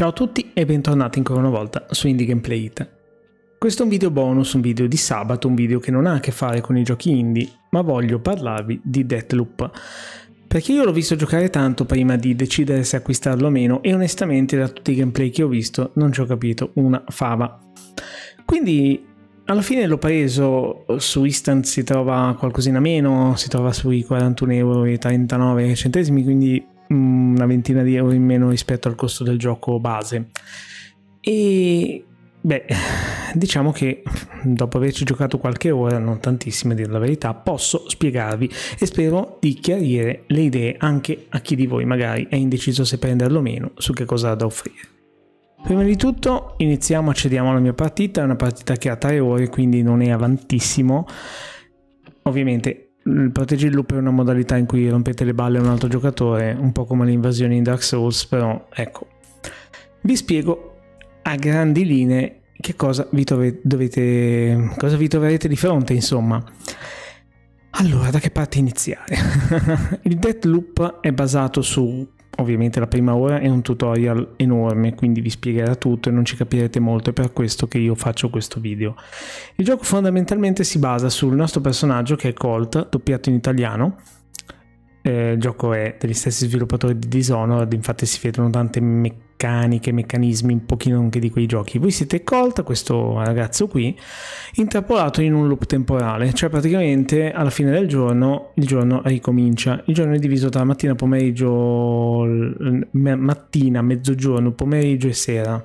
Ciao a tutti e bentornati ancora una volta su Indie Gameplay It. Questo è un video bonus, un video di sabato, un video che non ha a che fare con i giochi indie, ma voglio parlarvi di Deathloop. Perché io l'ho visto giocare tanto prima di decidere se acquistarlo o meno e onestamente da tutti i gameplay che ho visto non ci ho capito una fava. Quindi alla fine l'ho preso su Instant si trova qualcosina meno, si trova sui 41,39€, quindi Mm, una ventina di euro in meno rispetto al costo del gioco base. E beh, diciamo che dopo averci giocato qualche ora, non tantissime a dire la verità, posso spiegarvi e spero di chiarire le idee anche a chi di voi magari è indeciso se prenderlo o meno su che cosa ha da offrire. Prima di tutto iniziamo, accediamo alla mia partita, è una partita che ha 3 ore quindi non è avantissimo. Ovviamente Mm, il proteggi il loop è una modalità in cui rompete le balle a un altro giocatore, un po' come le invasioni in Dark Souls, però ecco. Vi spiego a grandi linee che cosa vi, tove- dovete, cosa vi troverete di fronte, insomma. Allora, da che parte iniziare? il Death Loop è basato su Ovviamente la prima ora è un tutorial enorme, quindi vi spiegherà tutto e non ci capirete molto, è per questo che io faccio questo video. Il gioco fondamentalmente si basa sul nostro personaggio che è Colt, doppiato in italiano, eh, il gioco è degli stessi sviluppatori di Dishonored, infatti si vedono tante meccaniche meccaniche, meccanismi un pochino anche di quei giochi. Voi siete colta, questo ragazzo qui, intrappolato in un loop temporale, cioè praticamente alla fine del giorno il giorno ricomincia. Il giorno è diviso tra mattina, pomeriggio, mattina, mezzogiorno, pomeriggio e sera.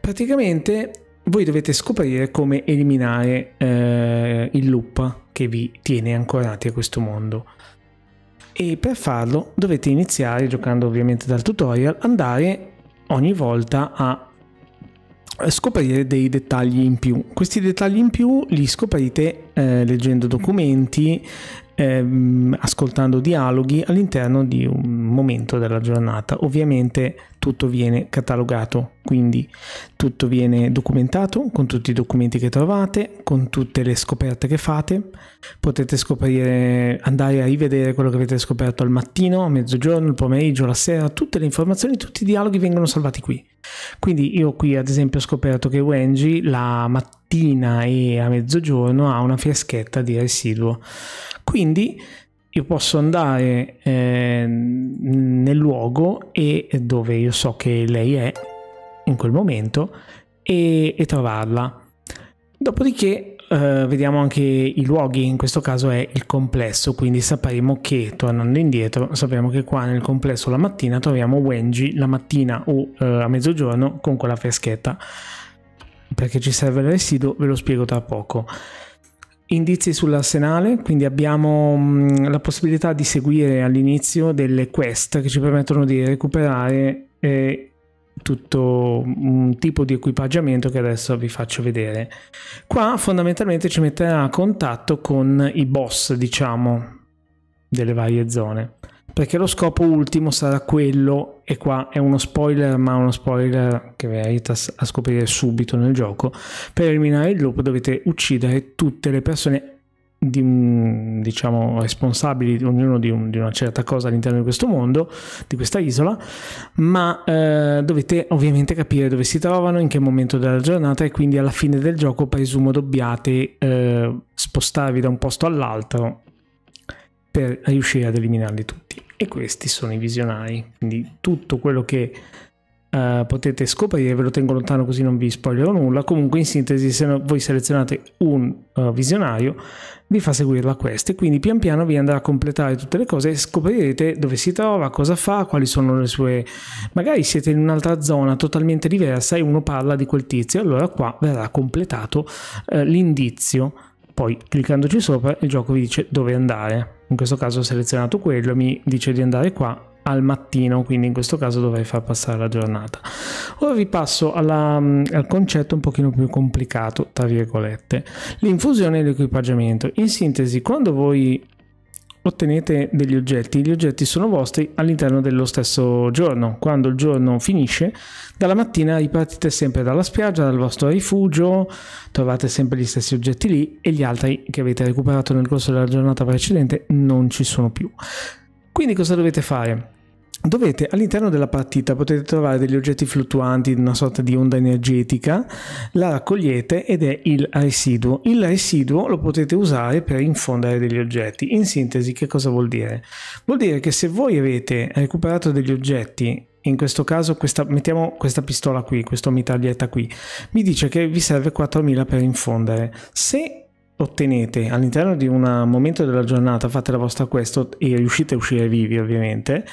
Praticamente voi dovete scoprire come eliminare eh, il loop che vi tiene ancorati a questo mondo. E per farlo dovete iniziare, giocando ovviamente dal tutorial, andare ogni volta a scoprire dei dettagli in più. Questi dettagli in più li scoprite eh, leggendo documenti, ehm, ascoltando dialoghi all'interno di un momento della giornata. Ovviamente tutto viene catalogato, quindi tutto viene documentato con tutti i documenti che trovate, con tutte le scoperte che fate. Potete scoprire, andare a rivedere quello che avete scoperto al mattino, a mezzogiorno, il pomeriggio, la sera, tutte le informazioni, tutti i dialoghi vengono salvati qui. Quindi io qui ad esempio ho scoperto che Wenji la mattina e a mezzogiorno ha una fiaschetta di residuo. Quindi io posso andare eh, nel luogo e dove io so che lei è in quel momento e, e trovarla. Dopodiché eh, vediamo anche i luoghi, in questo caso è il complesso, quindi sapremo che, tornando indietro, sappiamo che qua nel complesso la mattina troviamo Wenji la mattina o eh, a mezzogiorno con quella freschetta. Perché ci serve il residuo, ve lo spiego tra poco. Indizi sull'arsenale, quindi abbiamo la possibilità di seguire all'inizio delle quest che ci permettono di recuperare eh, tutto un tipo di equipaggiamento che adesso vi faccio vedere. Qua fondamentalmente ci metterà a contatto con i boss, diciamo, delle varie zone, perché lo scopo ultimo sarà quello e qua è uno spoiler, ma uno spoiler che vi aiuta a scoprire subito nel gioco. Per eliminare il loop dovete uccidere tutte le persone di, diciamo, responsabili ognuno di, un, di, una certa cosa all'interno di questo mondo, di questa isola, ma eh, dovete ovviamente capire dove si trovano, in che momento della giornata e quindi alla fine del gioco presumo dobbiate eh, spostarvi da un posto all'altro per riuscire ad eliminarli tutti e questi sono i visionari. Quindi tutto quello che uh, potete scoprire, ve lo tengo lontano così non vi spoilerò nulla. Comunque, in sintesi, se voi selezionate un uh, visionario, vi fa seguire la quest e quindi pian piano vi andrà a completare tutte le cose e scoprirete dove si trova, cosa fa, quali sono le sue... Magari siete in un'altra zona totalmente diversa e uno parla di quel tizio, allora qua verrà completato uh, l'indizio. Poi cliccandoci sopra il gioco vi dice dove andare in questo caso ho selezionato quello, mi dice di andare qua al mattino, quindi in questo caso dovrei far passare la giornata. Ora vi passo alla, al concetto un pochino più complicato, tra virgolette, l'infusione e l'equipaggiamento. In sintesi, quando voi ottenete degli oggetti, gli oggetti sono vostri all'interno dello stesso giorno. Quando il giorno finisce, dalla mattina ripartite sempre dalla spiaggia, dal vostro rifugio, trovate sempre gli stessi oggetti lì e gli altri che avete recuperato nel corso della giornata precedente non ci sono più. Quindi cosa dovete fare? dovete all'interno della partita potete trovare degli oggetti fluttuanti una sorta di onda energetica la raccogliete ed è il residuo il residuo lo potete usare per infondere degli oggetti in sintesi che cosa vuol dire vuol dire che se voi avete recuperato degli oggetti in questo caso questa, mettiamo questa pistola qui questo mitraglietta qui mi dice che vi serve 4000 per infondere se ottenete all'interno di un momento della giornata, fate la vostra quest e riuscite a uscire vivi ovviamente,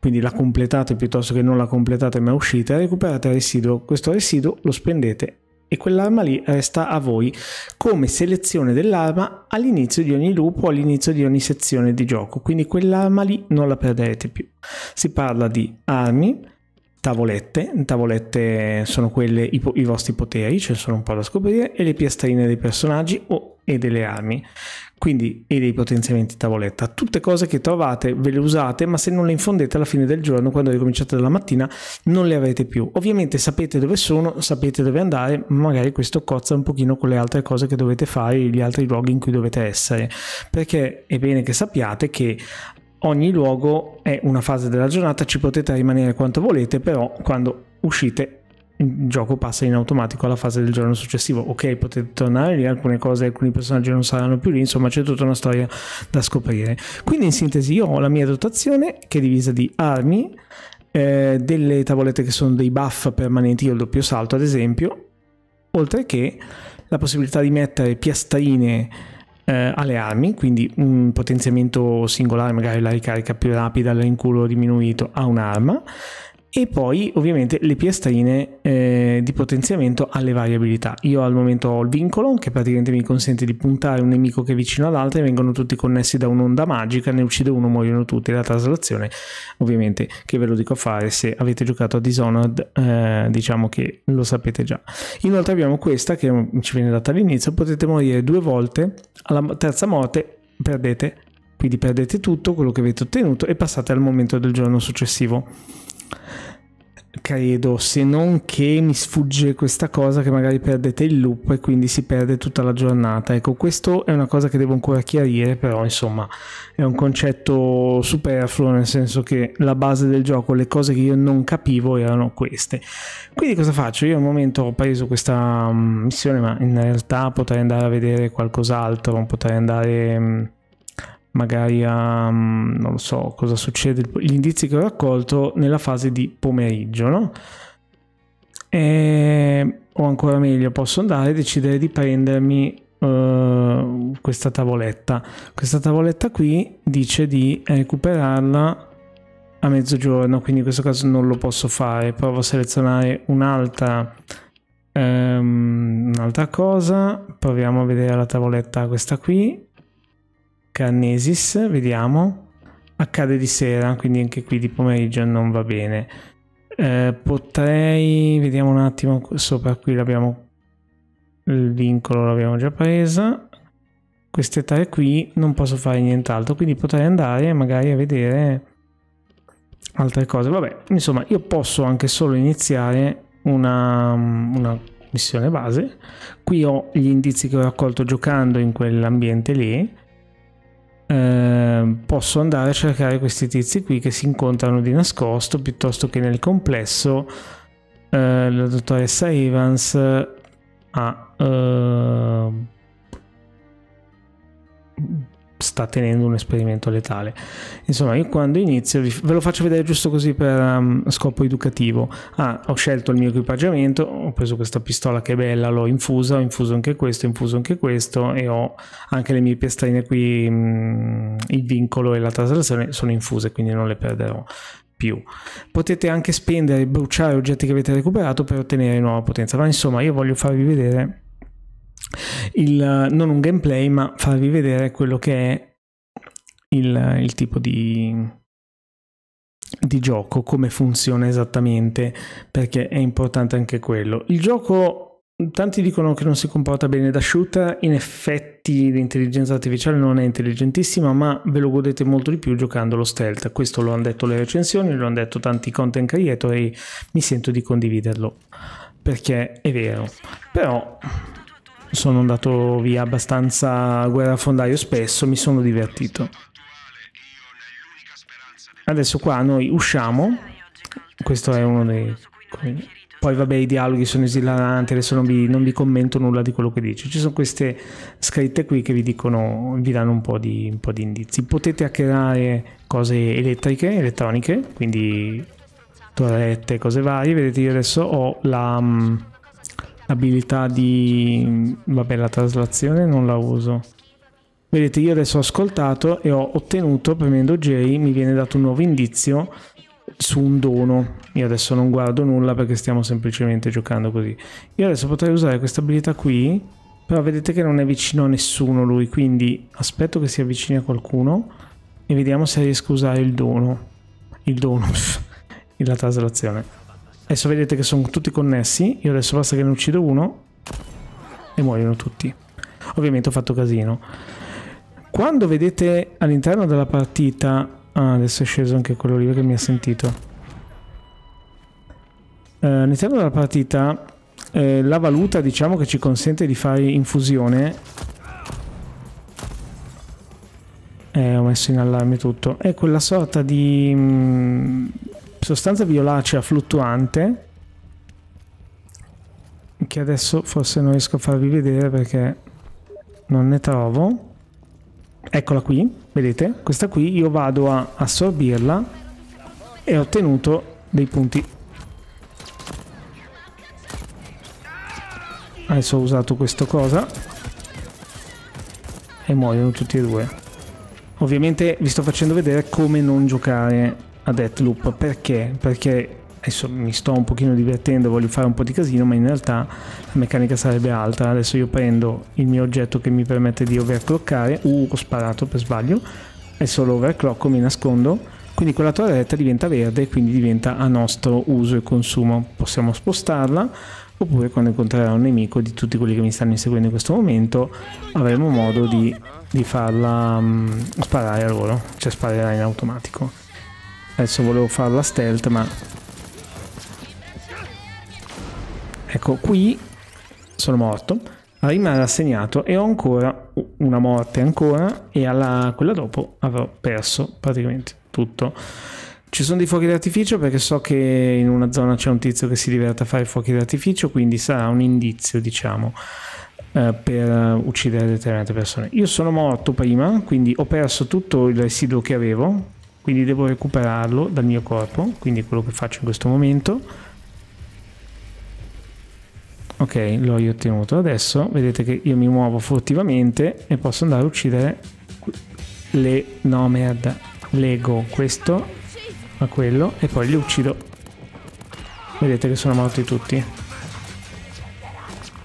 quindi la completate piuttosto che non la completate ma uscite, recuperate il residuo, questo residuo lo spendete e quell'arma lì resta a voi come selezione dell'arma all'inizio di ogni lupo, all'inizio di ogni sezione di gioco, quindi quell'arma lì non la perderete più. Si parla di armi, tavolette, tavolette sono quelle i, i vostri poteri, ce cioè ne sono un po' da scoprire, e le piastrine dei personaggi o, e delle armi quindi e dei potenziamenti tavoletta. Tutte cose che trovate, ve le usate, ma se non le infondete alla fine del giorno, quando ricominciate dalla mattina, non le avete più. Ovviamente sapete dove sono, sapete dove andare, magari questo cozza un pochino con le altre cose che dovete fare, gli altri luoghi in cui dovete essere, perché è bene che sappiate che ogni luogo è una fase della giornata, ci potete rimanere quanto volete, però quando uscite il gioco passa in automatico alla fase del giorno successivo. Ok, potete tornare lì, alcune cose, alcuni personaggi non saranno più lì, insomma c'è tutta una storia da scoprire. Quindi in sintesi io ho la mia dotazione che è divisa di armi, eh, delle tavolette che sono dei buff permanenti, io il doppio salto ad esempio, oltre che la possibilità di mettere piastrine eh, alle armi, quindi un potenziamento singolare, magari la ricarica più rapida, l'inculo diminuito a un'arma e poi ovviamente le piastrine eh, di potenziamento alle varie abilità. Io al momento ho il vincolo che praticamente mi consente di puntare un nemico che è vicino all'altro e vengono tutti connessi da un'onda magica, ne uccide uno, muoiono tutti. La traslazione ovviamente che ve lo dico a fare se avete giocato a Dishonored eh, diciamo che lo sapete già. Inoltre abbiamo questa che ci viene data all'inizio, potete morire due volte, alla terza morte perdete, quindi perdete tutto quello che avete ottenuto e passate al momento del giorno successivo credo, se non che mi sfugge questa cosa che magari perdete il loop e quindi si perde tutta la giornata. Ecco, questo è una cosa che devo ancora chiarire, però insomma è un concetto superfluo, nel senso che la base del gioco, le cose che io non capivo erano queste. Quindi cosa faccio? Io al momento ho preso questa mm, missione, ma in realtà potrei andare a vedere qualcos'altro, potrei andare mm, magari a ehm, non lo so cosa succede, gli indizi che ho raccolto nella fase di pomeriggio, no? E, o ancora meglio, posso andare e decidere di prendermi uh, questa tavoletta. Questa tavoletta qui dice di recuperarla a mezzogiorno, quindi in questo caso non lo posso fare. Provo a selezionare un'altra um, un'altra cosa, proviamo a vedere la tavoletta questa qui Carnesis, vediamo. Accade di sera, quindi anche qui di pomeriggio non va bene. Eh, potrei, vediamo un attimo, sopra qui l'abbiamo, il vincolo l'abbiamo già presa. Queste tre qui non posso fare nient'altro, quindi potrei andare magari a vedere altre cose. Vabbè, insomma, io posso anche solo iniziare una, una missione base. Qui ho gli indizi che ho raccolto giocando in quell'ambiente lì Ehm, posso andare a cercare questi tizi qui che si incontrano di nascosto piuttosto che nel complesso eh, la dottoressa Evans ha ah, eh, sta tenendo un esperimento letale. Insomma, io quando inizio ve lo faccio vedere giusto così per um, scopo educativo. Ah, ho scelto il mio equipaggiamento, ho preso questa pistola che è bella, l'ho infusa, ho infuso anche questo, ho infuso anche questo e ho anche le mie piastrine qui, mh, mm, il vincolo e la traslazione sono infuse, quindi non le perderò. Più. Potete anche spendere e bruciare oggetti che avete recuperato per ottenere nuova potenza, ma insomma io voglio farvi vedere il, eh, non un gameplay, ma farvi vedere quello che è il, il tipo di, di gioco, come funziona esattamente, perché è importante anche quello. Il gioco, tanti dicono che non si comporta bene da shooter, in effetti l'intelligenza artificiale non è intelligentissima, ma ve lo godete molto di più giocando lo stealth. Questo lo hanno detto le recensioni, lo hanno detto tanti content creator e mi sento di condividerlo, perché è vero. Però sono andato via abbastanza guerra a fondaio spesso, mi sono divertito. Adesso qua noi usciamo, questo è uno dei... Poi vabbè i dialoghi sono esilaranti, adesso non vi, non vi commento nulla di quello che dice. Ci sono queste scritte qui che vi dicono, vi danno un po' di, un po di indizi. Potete hackerare cose elettriche, elettroniche, quindi torrette, cose varie. Vedete io adesso ho la mm, abilità di... vabbè la traslazione non la uso. Vedete io adesso ho ascoltato e ho ottenuto premendo J mi viene dato un nuovo indizio su un dono. Io adesso non guardo nulla perché stiamo semplicemente giocando così. Io adesso potrei usare questa abilità qui, però vedete che non è vicino a nessuno lui, quindi aspetto che si avvicini a qualcuno e vediamo se riesco a usare il dono. Il dono, la traslazione. Adesso vedete che sono tutti connessi. Io adesso basta che ne uccido uno e muoiono tutti. Ovviamente ho fatto casino. Quando vedete all'interno della partita... Ah, adesso è sceso anche quello lì che mi ha sentito. Eh, all'interno della partita eh, la valuta diciamo che ci consente di fare infusione. Eh, ho messo in allarme tutto. È quella sorta di... Mh, mm, sostanza violacea fluttuante che adesso forse non riesco a farvi vedere perché non ne trovo eccola qui vedete questa qui io vado a assorbirla e ho ottenuto dei punti adesso ho usato questo cosa e muoiono tutti e due ovviamente vi sto facendo vedere come non giocare a Deathloop perché? Perché adesso mi sto un pochino divertendo, voglio fare un po' di casino, ma in realtà la meccanica sarebbe altra. Adesso io prendo il mio oggetto che mi permette di overclockare, uh, ho sparato per sbaglio, adesso lo overclocco, mi nascondo, quindi quella torretta diventa verde e quindi diventa a nostro uso e consumo. Possiamo spostarla oppure quando incontrerà un nemico di tutti quelli che mi stanno inseguendo in questo momento avremo modo di, di farla um, sparare a loro, cioè sparerà in automatico. Adesso volevo fare la stealth, ma... Ecco, qui sono morto. Rimane assegnato e ho ancora una morte ancora e alla quella dopo avrò perso praticamente tutto. Ci sono dei fuochi d'artificio perché so che in una zona c'è un tizio che si diverte a fare fuochi d'artificio, quindi sarà un indizio, diciamo, eh, per uccidere determinate persone. Io sono morto prima, quindi ho perso tutto il residuo che avevo, quindi devo recuperarlo dal mio corpo quindi quello che faccio in questo momento ok l'ho ottenuto adesso vedete che io mi muovo furtivamente e posso andare a uccidere le no merda lego questo a quello e poi li uccido vedete che sono morti tutti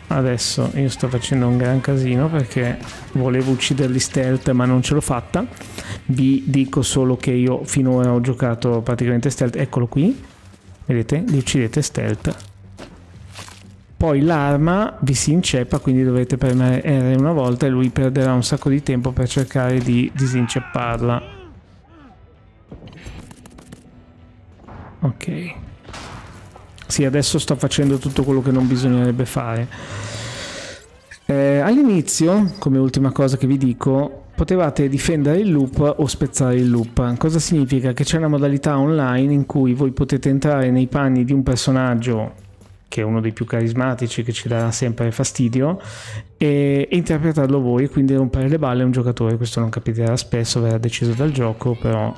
adesso io sto facendo un gran casino perché volevo ucciderli stealth ma non ce l'ho fatta vi dico solo che io finora ho giocato praticamente stealth eccolo qui vedete li uccidete stealth poi l'arma vi si inceppa quindi dovete premere R una volta e lui perderà un sacco di tempo per cercare di disincepparla ok sì adesso sto facendo tutto quello che non bisognerebbe fare eh, all'inizio come ultima cosa che vi dico potevate difendere il loop o spezzare il loop. Cosa significa? Che c'è una modalità online in cui voi potete entrare nei panni di un personaggio che è uno dei più carismatici che ci dà sempre fastidio e, interpretarlo voi quindi rompere le balle a un giocatore questo non capiterà spesso verrà deciso dal gioco però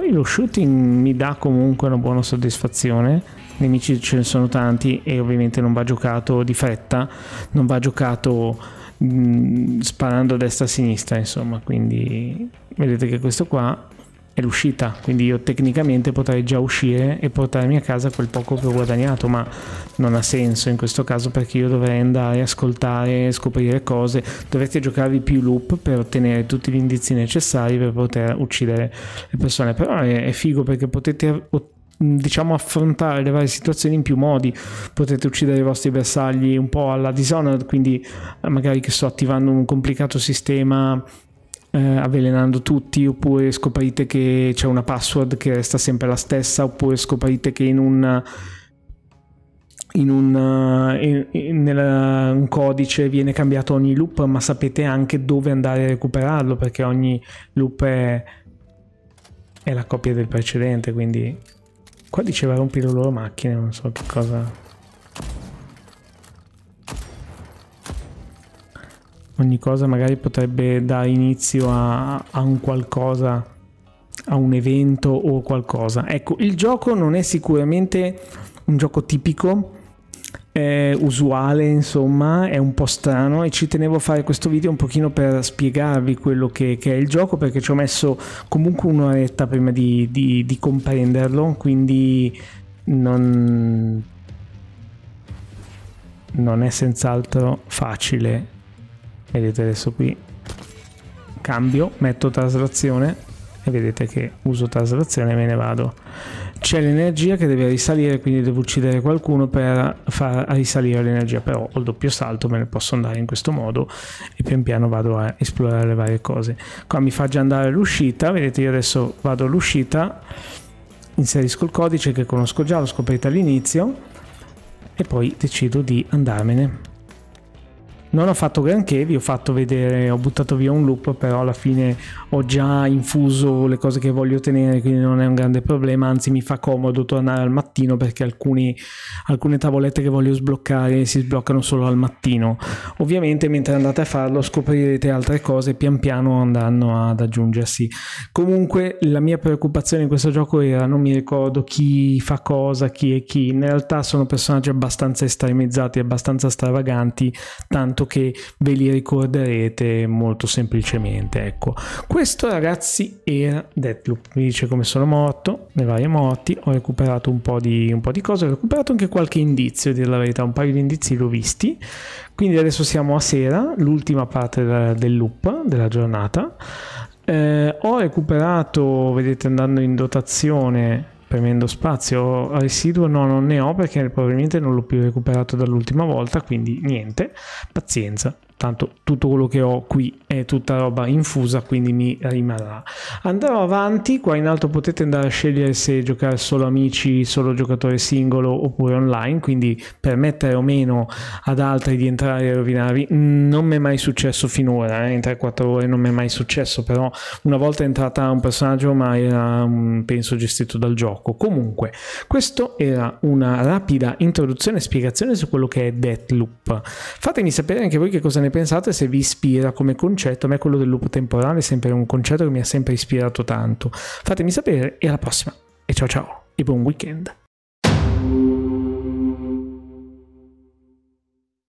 Poi lo shooting mi dà comunque una buona soddisfazione. Nemici ce ne sono tanti e ovviamente non va giocato di fretta, non va giocato mh, mm, sparando a destra e a sinistra, insomma, quindi vedete che questo qua è l'uscita, quindi io tecnicamente potrei già uscire e portarmi a casa quel poco che ho guadagnato, ma non ha senso in questo caso perché io dovrei andare, ascoltare, scoprire cose, dovrete giocarvi più loop per ottenere tutti gli indizi necessari per poter uccidere le persone, però è, è figo perché potete diciamo affrontare le varie situazioni in più modi potete uccidere i vostri bersagli un po' alla Dishonored quindi magari che sto attivando un complicato sistema eh, avvelenando tutti, oppure scoprite che c'è una password che resta sempre la stessa, oppure scoprite che in un... In un, eh, in, in, un, codice viene cambiato ogni loop, ma sapete anche dove andare a recuperarlo perché ogni loop è, è la copia del precedente. Quindi, qua diceva rompi le loro macchine, non so che cosa. ogni cosa magari potrebbe dare inizio a, a un qualcosa, a un evento o qualcosa. Ecco, il gioco non è sicuramente un gioco tipico, eh, usuale, insomma, è un po' strano e ci tenevo a fare questo video un pochino per spiegarvi quello che, che è il gioco perché ci ho messo comunque un'oretta prima di, di, di comprenderlo, quindi non, non è senz'altro facile vedete adesso qui cambio metto traslazione e vedete che uso traslazione e me ne vado c'è l'energia che deve risalire quindi devo uccidere qualcuno per far risalire l'energia però ho il doppio salto me ne posso andare in questo modo e pian piano vado a esplorare le varie cose qua mi fa già andare l'uscita vedete io adesso vado all'uscita inserisco il codice che conosco già l'ho scoperto all'inizio e poi decido di andarmene non ho fatto granché, vi ho fatto vedere, ho buttato via un loop, però alla fine ho già infuso le cose che voglio tenere, quindi non è un grande problema, anzi mi fa comodo tornare al mattino perché alcuni, alcune tavolette che voglio sbloccare si sbloccano solo al mattino. Ovviamente mentre andate a farlo scoprirete altre cose pian piano andranno ad aggiungersi. Comunque la mia preoccupazione in questo gioco era non mi ricordo chi fa cosa, chi è chi, in realtà sono personaggi abbastanza estremizzati, abbastanza stravaganti, tanto tanto che ve li ricorderete molto semplicemente. Ecco, questo ragazzi era Deathloop. Mi dice come sono morto, le varie morti, ho recuperato un po' di, un po di cose, ho recuperato anche qualche indizio, dire la verità, un paio di indizi l'ho visti. Quindi adesso siamo a sera, l'ultima parte del, del loop della giornata. Eh, ho recuperato, vedete andando in dotazione, premendo spazio residuo no non ne ho perché probabilmente non l'ho più recuperato dall'ultima volta quindi niente pazienza tanto tutto quello che ho qui è tutta roba infusa quindi mi rimarrà andrò avanti qua in alto potete andare a scegliere se giocare solo amici solo giocatore singolo oppure online quindi permettere o meno ad altri di entrare e rovinarvi non mi è mai successo finora eh? in 3-4 ore non mi è mai successo però una volta è entrata un personaggio ma era mm, penso gestito dal gioco comunque questo era una rapida introduzione e spiegazione su quello che è Deathloop fatemi sapere anche voi che cosa ne ne pensate, se vi ispira come concetto, a me quello del lupo temporale è sempre un concetto che mi ha sempre ispirato tanto. Fatemi sapere e alla prossima. E ciao ciao e buon weekend.